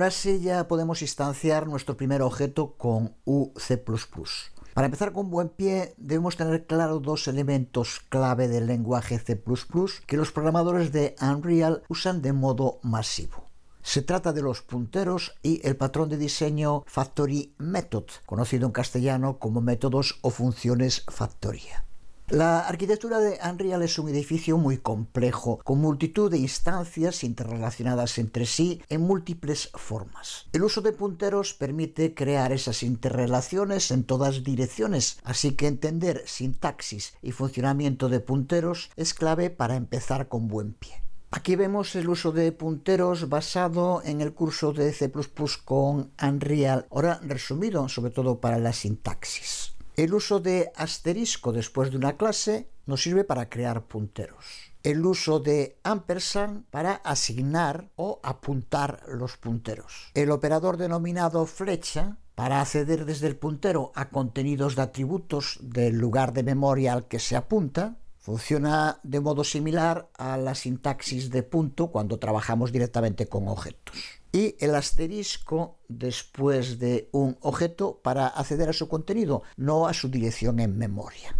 Ahora sí ya podemos instanciar nuestro primer objeto con UC++. Para empezar con buen pie, debemos tener claro dos elementos clave del lenguaje C++ que los programadores de Unreal usan de modo masivo. Se trata de los punteros y el patrón de diseño Factory Method, conocido en castellano como métodos o funciones factoría. La arquitectura de Unreal es un edificio muy complejo, con multitud de instancias interrelacionadas entre sí en múltiples formas. El uso de punteros permite crear esas interrelaciones en todas direcciones, así que entender sintaxis y funcionamiento de punteros es clave para empezar con buen pie. Aquí vemos el uso de punteros basado en el curso de C++ con Unreal, ahora resumido sobre todo para la sintaxis. El uso de asterisco después de una clase nos sirve para crear punteros. El uso de ampersand para asignar o apuntar los punteros. El operador denominado flecha para acceder desde el puntero a contenidos de atributos del lugar de memoria al que se apunta Funciona de modo similar a la sintaxis de punto cuando trabajamos directamente con objetos. Y el asterisco después de un objeto para acceder a su contenido, no a su dirección en memoria.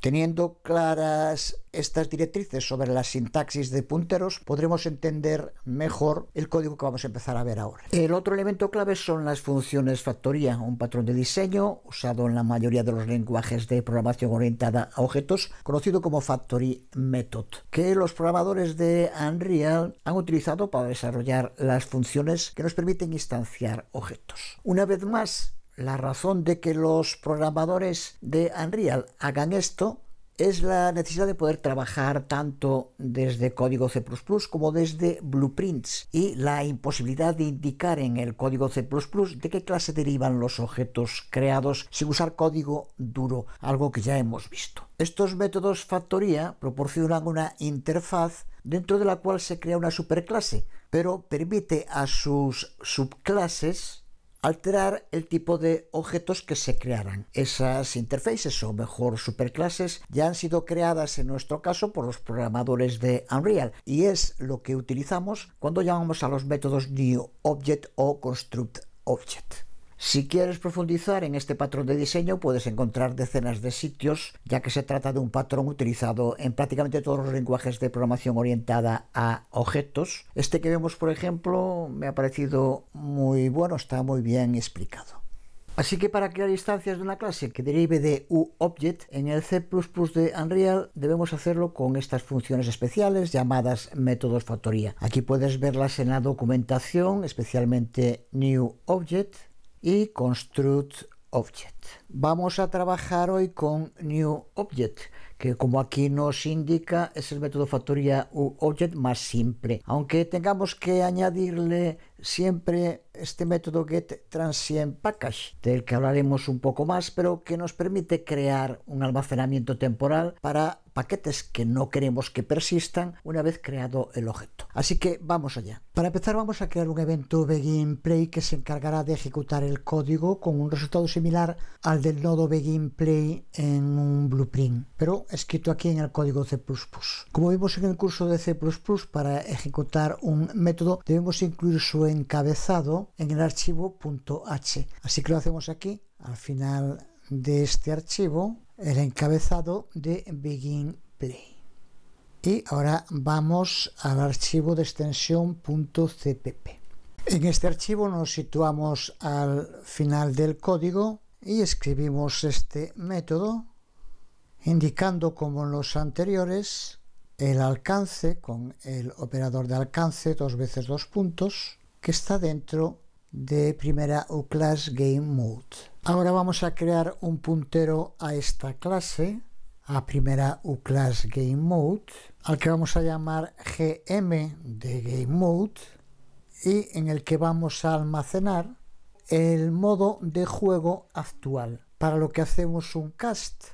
Teniendo claras estas directrices sobre la sintaxis de punteros, podremos entender mejor el código que vamos a empezar a ver ahora. El otro elemento clave son las funciones factoría, un patrón de diseño usado en la mayoría de los lenguajes de programación orientada a objetos, conocido como Factory Method, que los programadores de Unreal han utilizado para desarrollar las funciones que nos permiten instanciar objetos. Una vez más, la razón de que los programadores de Unreal hagan esto es la necesidad de poder trabajar tanto desde código C++ como desde blueprints y la imposibilidad de indicar en el código C++ de qué clase derivan los objetos creados sin usar código duro, algo que ya hemos visto. Estos métodos factoría proporcionan una interfaz dentro de la cual se crea una superclase, pero permite a sus subclases alterar el tipo de objetos que se crearán. Esas interfaces o mejor superclases ya han sido creadas en nuestro caso por los programadores de Unreal y es lo que utilizamos cuando llamamos a los métodos NewObject o ConstructObject si quieres profundizar en este patrón de diseño, puedes encontrar decenas de sitios, ya que se trata de un patrón utilizado en prácticamente todos los lenguajes de programación orientada a objetos. Este que vemos, por ejemplo, me ha parecido muy bueno, está muy bien explicado. Así que para crear instancias de una clase que derive de UObject en el C++ de Unreal debemos hacerlo con estas funciones especiales llamadas métodos factoría. Aquí puedes verlas en la documentación, especialmente newObject y Construct Object. Vamos a trabajar hoy con New Object, que como aquí nos indica es el método factoría UObject más simple. Aunque tengamos que añadirle siempre este método get del que hablaremos un poco más, pero que nos permite crear un almacenamiento temporal para paquetes que no queremos que persistan una vez creado el objeto. Así que vamos allá. Para empezar vamos a crear un evento BeginPlay que se encargará de ejecutar el código con un resultado similar al del nodo BeginPlay en un blueprint, pero escrito aquí en el código C++. Como vimos en el curso de C++, para ejecutar un método debemos incluir su encabezado en el archivo .h. Así que lo hacemos aquí, al final de este archivo, el encabezado de BeginPlay. Y ahora vamos al archivo de extensión .cpp. En este archivo nos situamos al final del código y escribimos este método indicando como en los anteriores el alcance con el operador de alcance dos veces dos puntos que está dentro de primera uclass game mode. Ahora vamos a crear un puntero a esta clase a primera uclass game mode al que vamos a llamar gm de game mode y en el que vamos a almacenar el modo de juego actual, para lo que hacemos un cast,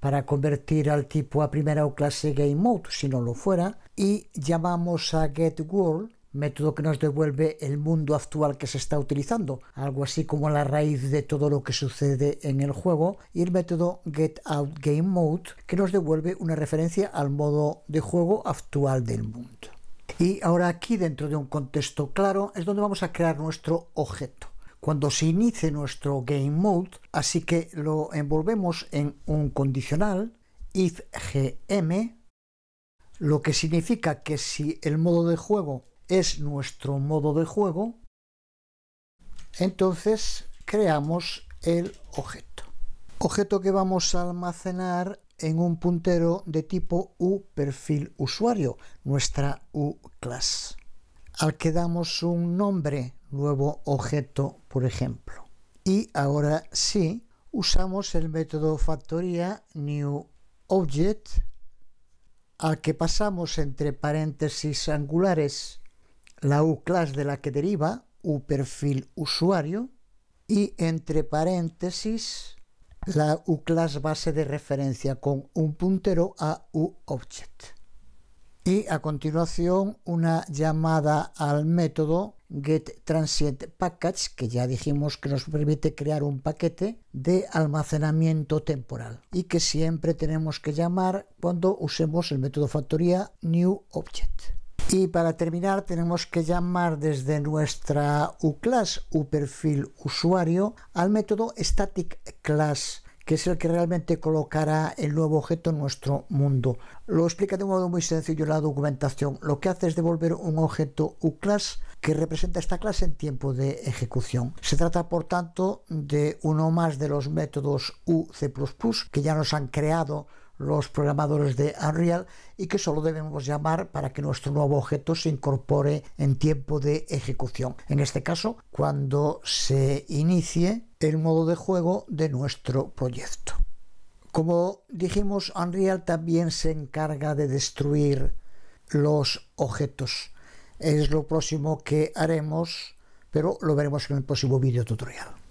para convertir al tipo a primera o clase game mode, si no lo fuera, y llamamos a get world, método que nos devuelve el mundo actual que se está utilizando, algo así como la raíz de todo lo que sucede en el juego, y el método get out game mode, que nos devuelve una referencia al modo de juego actual del mundo. Y ahora aquí, dentro de un contexto claro, es donde vamos a crear nuestro objeto cuando se inicie nuestro game mode, así que lo envolvemos en un condicional if gm, lo que significa que si el modo de juego es nuestro modo de juego, entonces creamos el objeto. Objeto que vamos a almacenar en un puntero de tipo U perfil usuario, nuestra U class, al que damos un nombre nuevo objeto, por ejemplo. Y ahora sí, usamos el método factoría new object al que pasamos entre paréntesis angulares la U class de la que deriva, U perfil usuario, y entre paréntesis la U class base de referencia con un puntero a U object. Y a continuación una llamada al método Get Transient Package, que ya dijimos que nos permite crear un paquete de almacenamiento temporal y que siempre tenemos que llamar cuando usemos el método factoría New Object. Y para terminar tenemos que llamar desde nuestra uClass usuario al método static class que es el que realmente colocará el nuevo objeto en nuestro mundo. Lo explica de un modo muy sencillo la documentación. Lo que hace es devolver un objeto UClass que representa esta clase en tiempo de ejecución. Se trata, por tanto, de uno más de los métodos UC++ que ya nos han creado los programadores de Unreal y que solo debemos llamar para que nuestro nuevo objeto se incorpore en tiempo de ejecución. En este caso, cuando se inicie el modo de juego de nuestro proyecto. Como dijimos, Unreal también se encarga de destruir los objetos. Es lo próximo que haremos, pero lo veremos en el próximo video tutorial.